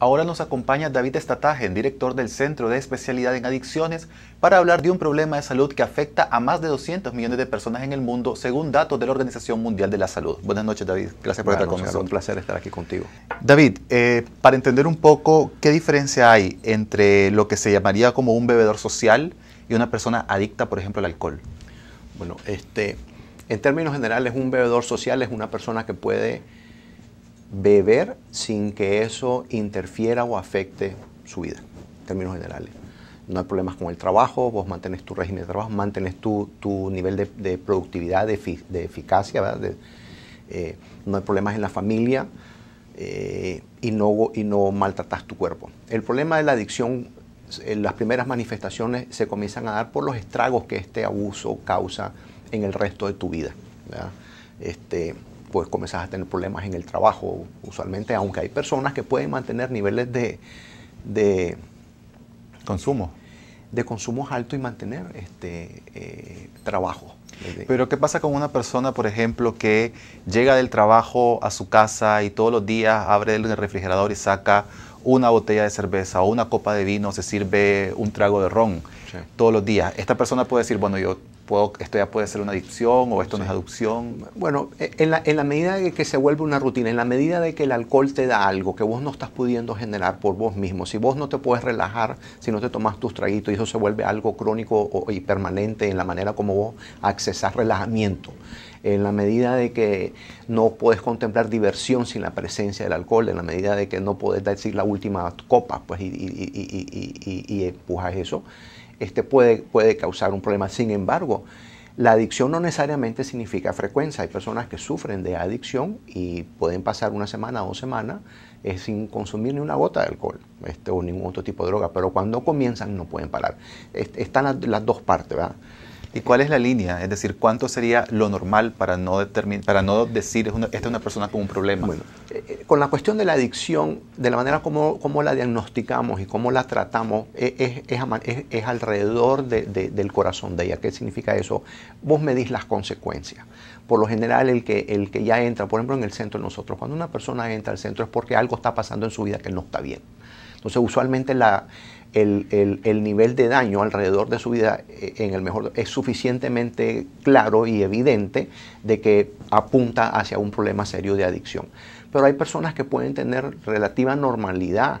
Ahora nos acompaña David Estatagen, director del Centro de Especialidad en Adicciones, para hablar de un problema de salud que afecta a más de 200 millones de personas en el mundo, según datos de la Organización Mundial de la Salud. Buenas noches, David. Gracias por estar con Un placer estar aquí contigo. David, eh, para entender un poco qué diferencia hay entre lo que se llamaría como un bebedor social y una persona adicta, por ejemplo, al alcohol. Bueno, este, en términos generales, un bebedor social es una persona que puede beber sin que eso interfiera o afecte su vida, en términos generales. No hay problemas con el trabajo, vos mantienes tu régimen de trabajo, mantienes tu, nivel de, productividad, de, eficacia, eh, no hay problemas en la familia eh, y, no, y no maltratas tu cuerpo. El problema de la adicción, las primeras manifestaciones se comienzan a dar por los estragos que este abuso causa en el resto de tu vida. ¿verdad? Este, pues comenzás a tener problemas en el trabajo, usualmente, aunque hay personas que pueden mantener niveles de, de consumo. De consumo alto y mantener este eh, trabajo. Pero ¿qué pasa con una persona, por ejemplo, que llega del trabajo a su casa y todos los días abre el refrigerador y saca una botella de cerveza o una copa de vino, se sirve un trago de ron todos los días? Esta persona puede decir, bueno, yo esto ya puede ser una adicción o esto no es adicción. Bueno, e, en la, medida de que se vuelve una rutina, en la medida de que el alcohol te da algo que vos no estás pudiendo generar por vos mismo, si vos no te puedes relajar, si no te tomas tus traguitos y eso se vuelve algo crónico y permanente en la manera como vos accesas relajamiento en la medida de que no puedes contemplar diversión sin la presencia del alcohol, en la medida de que no puedes decir la última copa pues, y empujas eso, este puede, causar un problema. Sin embargo, la adicción no necesariamente significa frecuencia. Hay personas que sufren de adicción y pueden pasar una semana, o dos semanas eh, sin consumir ni una gota de alcohol este, o ningún otro tipo de droga, pero cuando comienzan no pueden parar. están las, dos partes, ¿Y cuál es la línea? Es decir, ¿cuánto sería lo normal para no, para no decir una, esta es una persona con un problema? Eh, eh, con la cuestión de la adicción, de la manera como, como la diagnosticamos y cómo la tratamos, e-, es, es, alrededor del corazón de ella. ¿Qué significa eso? Vos medís las consecuencias. Por lo general, el que, el que ya entra, por ejemplo, en el centro de nosotros, cuando una persona entra al centro es porque algo está pasando en su vida que no está bien. Entonces, usualmente la el, nivel de daño alrededor de su vida, eh, en el mejor, es suficientemente claro y evidente de que apunta hacia un problema serio de adicción. Pero hay personas que pueden tener relativa normalidad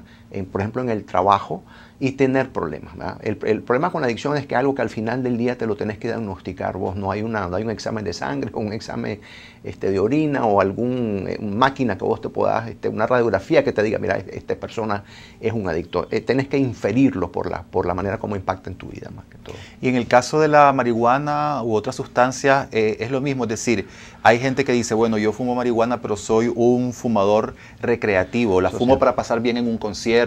por ejemplo, en el trabajo y tener problemas. El, problema con la adicción es que algo que al final del día te lo tenés que diagnosticar vos, no hay, una, hay un examen de sangre o un examen este, de orina o alguna eh, máquina que vos te puedas, este, una radiografía que te diga, mira, esta persona es un adicto. tienes eh, tenés que inferirlo por la, por la manera como impacta en tu vida más que todo. Y en el caso de la marihuana u otras sustancias eh, es lo mismo, es decir, hay gente que dice, bueno, yo fumo marihuana pero soy un fumador recreativo, la fumo para pasar bien en un concierto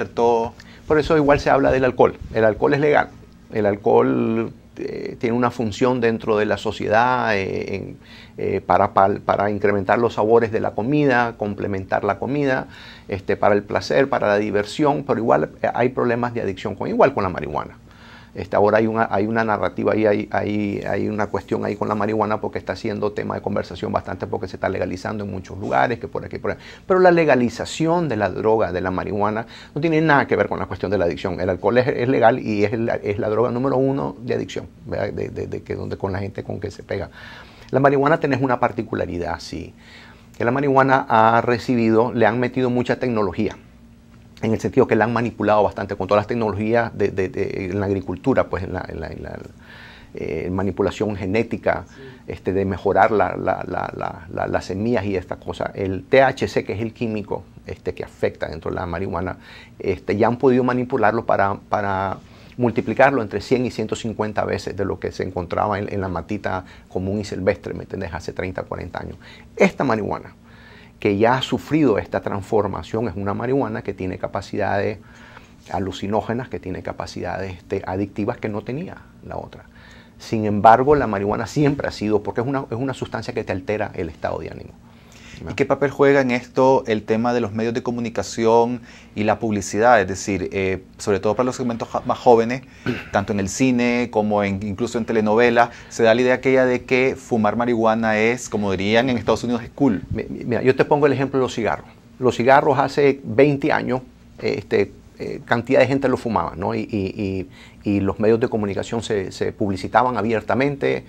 por eso igual se habla del alcohol. El alcohol es legal. El alcohol eh, tiene una función dentro de la sociedad eh, eh, para, para, incrementar los sabores de la comida, complementar la comida, este, para el placer, para la diversión, pero igual hay problemas de adicción con igual con la marihuana. Este, ahora hay una, hay una narrativa ahí, hay, hay, hay, una cuestión ahí con la marihuana porque está siendo tema de conversación bastante porque se está legalizando en muchos lugares, que por aquí, por allá. Pero la legalización de la droga, de la marihuana, no tiene nada que ver con la cuestión de la adicción. El alcohol es, legal y es la, es la, droga número uno de adicción, de, de, que, donde con la gente con que se pega. La marihuana tenés una particularidad, sí, que la marihuana ha recibido, le han metido mucha tecnología en el sentido que la han manipulado bastante con todas las tecnologías de, en la agricultura, pues en la, eh, manipulación genética, este, de mejorar las semillas y estas cosas. El THC, que es el químico este, que afecta dentro de la marihuana, este, ya han podido manipularlo para, para multiplicarlo entre 100 y 150 veces de lo que se encontraba en, en la matita común y silvestre, ¿me entendés? Hace 30, 40 años. Esta marihuana que ya ha sufrido esta transformación, es una marihuana que tiene capacidades alucinógenas, que tiene capacidades este, adictivas que no tenía la otra. Sin embargo, la marihuana siempre ha sido, porque es una sustancia que te altera el estado de ánimo qué papel juega en esto el tema de los medios de comunicación y la publicidad? Es decir, eh, sobre todo para los segmentos más jóvenes, tanto en el cine como incluso en telenovelas, se da la idea aquella de que fumar marihuana es, como dirían en Estados Unidos, es cool. Mira, yo te pongo el ejemplo de los cigarros. Los cigarros hace 20 años, este, eh, cantidad de gente lo fumaba, ¿no? Y, los medios de comunicación se, publicitaban abiertamente.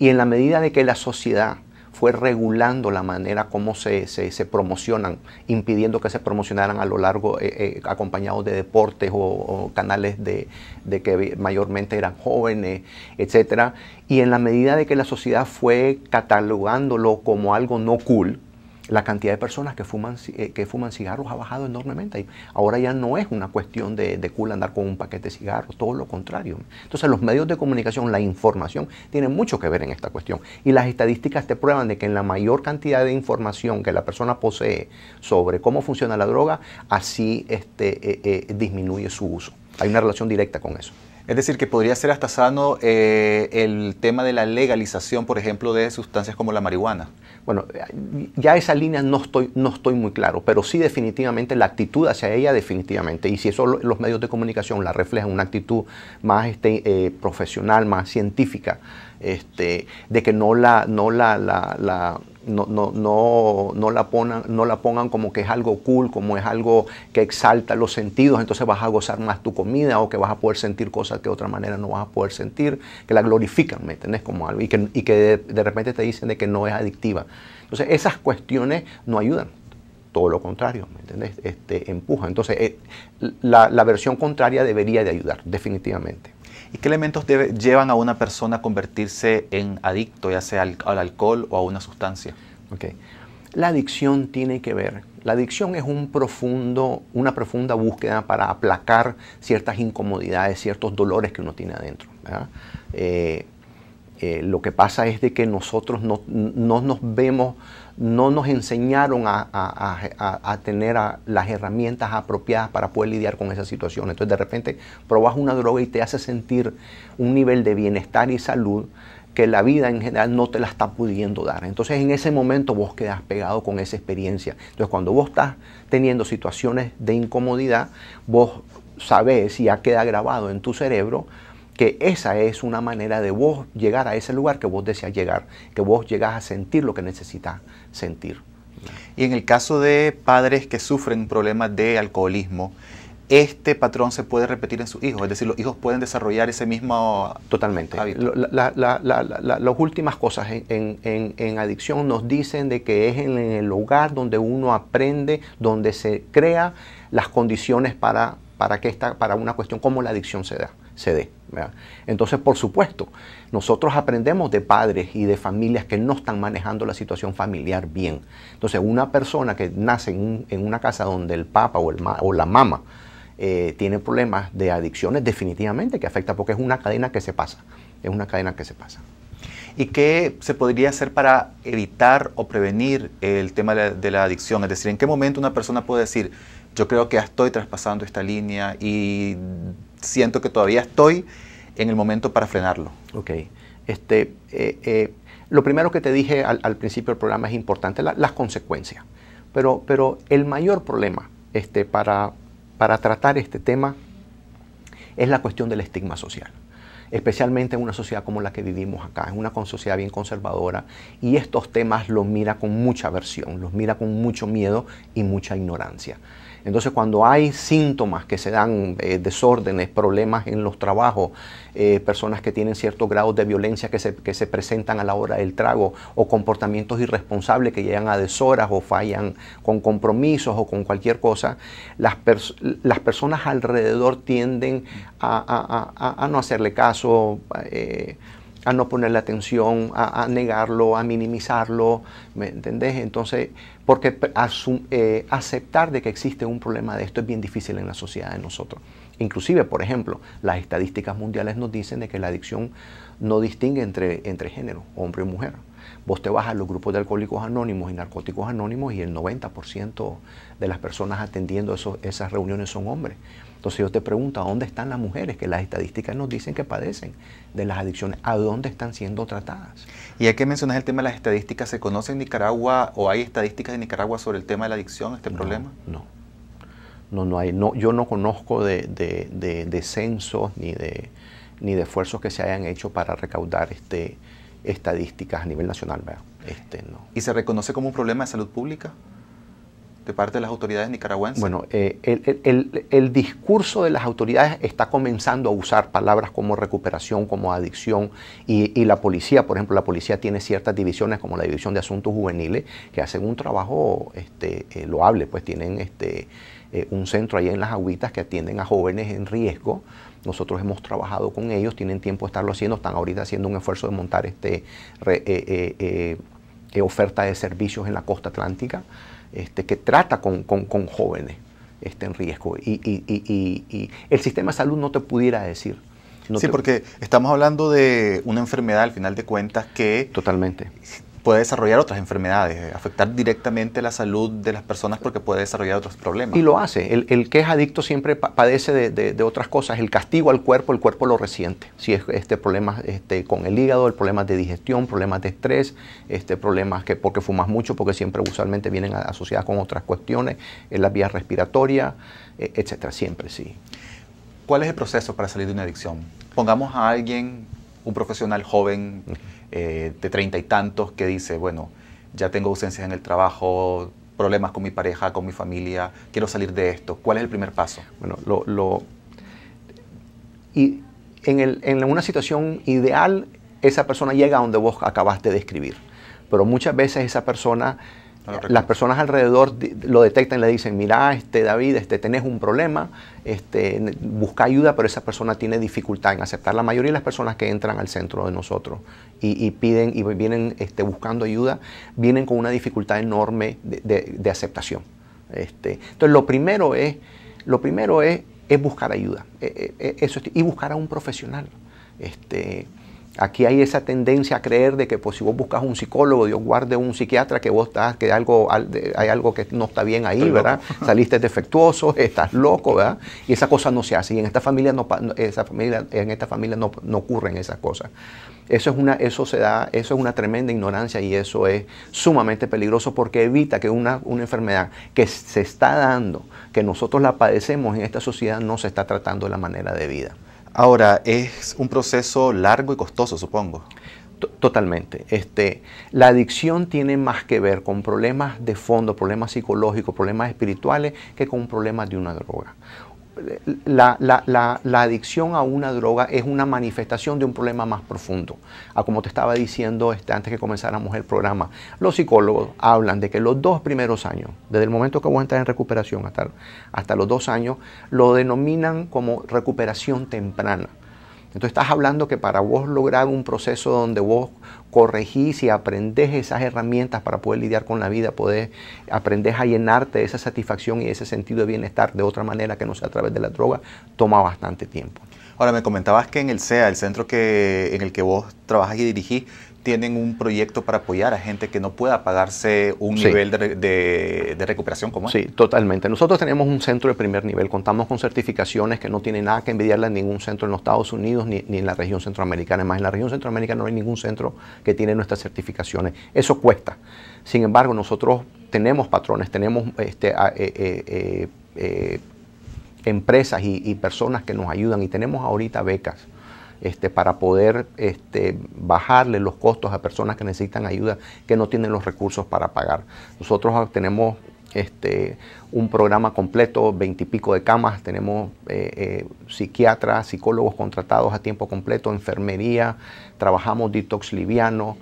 Y en la medida de que la sociedad fue regulando la manera como se, se, promocionan, impidiendo que se promocionaran a lo largo, eh, eh, acompañados de deportes o, canales de, de, que mayormente eran jóvenes, etc. Y en la medida de que la sociedad fue catalogándolo como algo no cool, la cantidad de personas que fuman, eh, que fuman cigarros ha bajado enormemente. Ahora ya no es una cuestión de, de cool andar con un paquete de cigarros, todo lo contrario. Entonces los medios de comunicación, la información, tienen mucho que ver en esta cuestión. Y las estadísticas te prueban de que en la mayor cantidad de información que la persona posee sobre cómo funciona la droga, así este, eh, eh, disminuye su uso. Hay una relación directa con eso. Es decir, que podría ser hasta sano eh, el tema de la legalización, por ejemplo, de sustancias como la marihuana. Bueno, ya esa línea no estoy, no estoy muy claro, pero sí definitivamente la actitud hacia ella definitivamente. Y si eso los medios de comunicación la reflejan, una actitud más este, eh, profesional, más científica, este, de que no la, no la no, no, no, no, la pongan, no la pongan como que es algo cool, como es algo que exalta los sentidos, entonces vas a gozar más tu comida o que vas a poder sentir cosas que de otra manera no vas a poder sentir, que la glorifican, ¿me entiendes? Como algo, y que, y que de, repente te dicen de que no es adictiva. Entonces esas cuestiones no ayudan, todo lo contrario, ¿me entiendes? Este, empuja. Entonces eh, la, la versión contraria debería de ayudar, definitivamente. ¿Y qué elementos llevan a una persona a convertirse en adicto, ya sea al, alcohol o a una sustancia? La adicción tiene que ver. La adicción es un profundo, una profunda búsqueda para aplacar ciertas incomodidades, ciertos dolores que uno tiene adentro. Eh, eh, lo que pasa es de que nosotros no, nos vemos, no nos enseñaron a, tener las herramientas apropiadas para poder lidiar con esa situación. Entonces de repente probas una droga y te hace sentir un nivel de bienestar y salud que la vida en general no te la está pudiendo dar. Entonces en ese momento vos quedas pegado con esa experiencia. Entonces cuando vos estás teniendo situaciones de incomodidad, vos sabes y ya queda grabado en tu cerebro que esa es una manera de vos llegar a ese lugar que vos deseas llegar, que vos llegás a sentir lo que necesitas sentir. Y en el caso de padres que sufren problemas de alcoholismo, este patrón se puede repetir en sus hijos, es decir, los hijos pueden desarrollar ese mismo... Totalmente. las últimas cosas en, adicción nos dicen de que es en el lugar donde uno aprende, donde se crea las condiciones para para que esta, para una cuestión como la adicción se da, se dé. Entonces, por supuesto, nosotros aprendemos de padres y de familias que no están manejando la situación familiar bien. Entonces, una persona que nace en, una casa donde el papá o, el o la mamá eh, tiene problemas de adicciones, definitivamente que afecta porque es una cadena que se pasa. Es una cadena que se pasa. ¿Y qué se podría hacer para evitar o prevenir el tema de la, adicción? Es decir, ¿en qué momento una persona puede decir, yo creo que estoy traspasando esta línea y siento que todavía estoy en el momento para frenarlo? Este, eh, eh, lo primero que te dije al, principio del programa es importante, las consecuencias. Pero, el mayor problema este, para, para tratar este tema es la cuestión del estigma social especialmente en una sociedad como la que vivimos acá. en una sociedad bien conservadora y estos temas los mira con mucha aversión, los mira con mucho miedo y mucha ignorancia. Entonces, cuando hay síntomas que se dan, eh, desórdenes, problemas en los trabajos, eh, personas que tienen ciertos grados de violencia que se, presentan a la hora del trago, o comportamientos irresponsables que llegan a deshoras o fallan con compromisos o con cualquier cosa, las, las personas alrededor tienden a, no hacerle caso. Eh, a no ponerle atención, a, negarlo, a minimizarlo, ¿me entendés? Entonces, porque eh, aceptar de que existe un problema de esto es bien difícil en la sociedad de nosotros. Inclusive, por ejemplo, las estadísticas mundiales nos dicen de que la adicción no distingue entre, entre género, hombre y mujer. Vos te vas a los grupos de alcohólicos anónimos y narcóticos anónimos y el 90% de las personas atendiendo esas reuniones son hombres. Entonces yo te pregunto, ¿a dónde están las mujeres que las estadísticas nos dicen que padecen de las adicciones? ¿A dónde están siendo tratadas? Y hay que mencionar el tema de las estadísticas. ¿Se conoce en Nicaragua o hay estadísticas en Nicaragua sobre el tema de la adicción, este problema? No. No, no hay. yo no conozco de, de, censos ni de, ni de esfuerzos que se hayan hecho para recaudar este, estadísticas a nivel nacional. Este, ¿Y se reconoce como un problema de salud pública? de parte de las autoridades nicaragüenses? Bueno, eh, el, discurso de las autoridades está comenzando a usar palabras como recuperación, como adicción, y, la policía, por ejemplo, la policía tiene ciertas divisiones, como la División de Asuntos Juveniles, que hacen un trabajo este, eh, loable, pues tienen este, eh, un centro ahí en las agüitas que atienden a jóvenes en riesgo. Nosotros hemos trabajado con ellos, tienen tiempo de estarlo haciendo, están ahorita haciendo un esfuerzo de montar este, oferta de servicios en la costa atlántica este, que trata con, con, jóvenes este, en riesgo. Y, y, y, y, el sistema de salud no te pudiera decir. sí, porque estamos hablando de una enfermedad, al final de cuentas, que... Totalmente puede desarrollar otras enfermedades, eh, afectar directamente la salud de las personas porque puede desarrollar otros problemas. Y lo hace. El, que es adicto siempre padece de, otras cosas. El castigo al cuerpo, el cuerpo lo resiente. Si es este problemas este, con el hígado, el problemas de digestión, problemas de estrés, este, problemas que porque fumas mucho, porque siempre usualmente vienen asociadas con otras cuestiones, en las vías respiratorias, e, etcétera. Siempre sí. ¿Cuál es el proceso para salir de una adicción? Pongamos a alguien, un profesional joven. Eh, de treinta y tantos que dice, bueno, ya tengo ausencias en el trabajo, problemas con mi pareja, con mi familia, quiero salir de esto. ¿Cuál es el primer paso? Bueno, lo, lo y en, el, en, una situación ideal, esa persona llega a donde vos acabaste de escribir. Pero muchas veces esa persona las personas alrededor lo detectan y le dicen, mira, este David, este, tenés un problema, este, busca ayuda, pero esa persona tiene dificultad en aceptar. La mayoría de las personas que entran al centro de nosotros y, piden y vienen este, buscando ayuda, vienen con una dificultad enorme de, aceptación. Este, entonces, lo primero es, lo primero es, es buscar ayuda e, e, e, y buscar a un profesional. Este, Aquí hay esa tendencia a creer de que pues, si vos buscas un psicólogo, Dios guarde un psiquiatra, que vos estás, que algo, hay algo que no está bien ahí, ¿verdad? Saliste defectuoso, estás loco, ¿verdad? Y esa cosa no se hace. Y en esta familia no, en esta familia no, ocurren esas cosas. Eso es, una, eso, se da, eso es una tremenda ignorancia y eso es sumamente peligroso porque evita que una, una enfermedad que se está dando, que nosotros la padecemos en esta sociedad, no se está tratando de la manera debida. Ahora, es un proceso largo y costoso, supongo. Totalmente. Este, la adicción tiene más que ver con problemas de fondo, problemas psicológicos, problemas espirituales, que con problemas de una droga la, adicción a una droga es una manifestación de un problema más profundo. A ah, como te estaba diciendo este, antes que comenzáramos el programa, los psicólogos hablan de que los dos primeros años, desde el momento que vos entras en recuperación hasta los dos años, lo denominan como recuperación temprana. Entonces estás hablando que para vos lograr un proceso donde vos corregís y aprendés esas herramientas para poder lidiar con la vida, poder aprendés a llenarte de esa satisfacción y ese sentido de bienestar de otra manera que no sea a través de la droga, toma bastante tiempo. Ahora me comentabas que en el CEA, el centro que, en el que vos trabajas y dirigís, tienen un proyecto para apoyar a gente que no pueda pagarse un nivel de, de, recuperación como este. Sí, totalmente. Nosotros tenemos un centro de primer nivel, contamos con certificaciones que no tienen nada que envidiarle a ningún centro en los Estados Unidos ni, en la región centroamericana. Además, en la región centroamericana no hay ningún centro que tiene nuestras certificaciones. Eso cuesta. Sin embargo, nosotros tenemos patrones, tenemos este, eh, eh, eh, empresas y personas que nos ayudan y tenemos ahorita becas este, para poder este, bajarle los costos a personas que necesitan ayuda, que no tienen los recursos para pagar. Nosotros tenemos este, un programa completo, veintipico de camas, tenemos eh, eh, psiquiatras, psicólogos contratados a tiempo completo, enfermería, trabajamos detox liviano,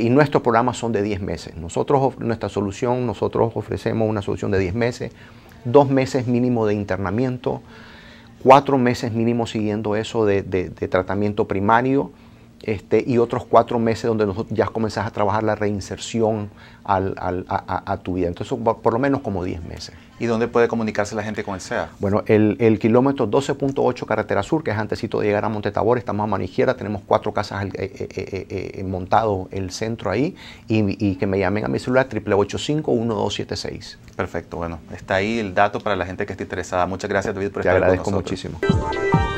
y nuestros programas son de 10 meses. nuestra solución, nosotros ofrecemos una solución de 10 meses, dos meses mínimo de internamiento, cuatro meses mínimo siguiendo eso de, tratamiento primario este, y otros cuatro meses donde ya comenzás a trabajar la reinserción a, tu vida. Entonces, por lo menos como diez meses. ¿Y dónde puede comunicarse la gente con el SEA? Bueno, el, kilómetro 12.8 Carretera Sur, que es antesito de llegar a Monte Tabor, estamos a Manijera, tenemos cuatro casas eh, eh, eh, montado el centro ahí, y, que me llamen a mi celular 885-1276. Perfecto, bueno, está ahí el dato para la gente que esté interesada. Muchas gracias David por estar con nosotros. Te agradezco muchísimo.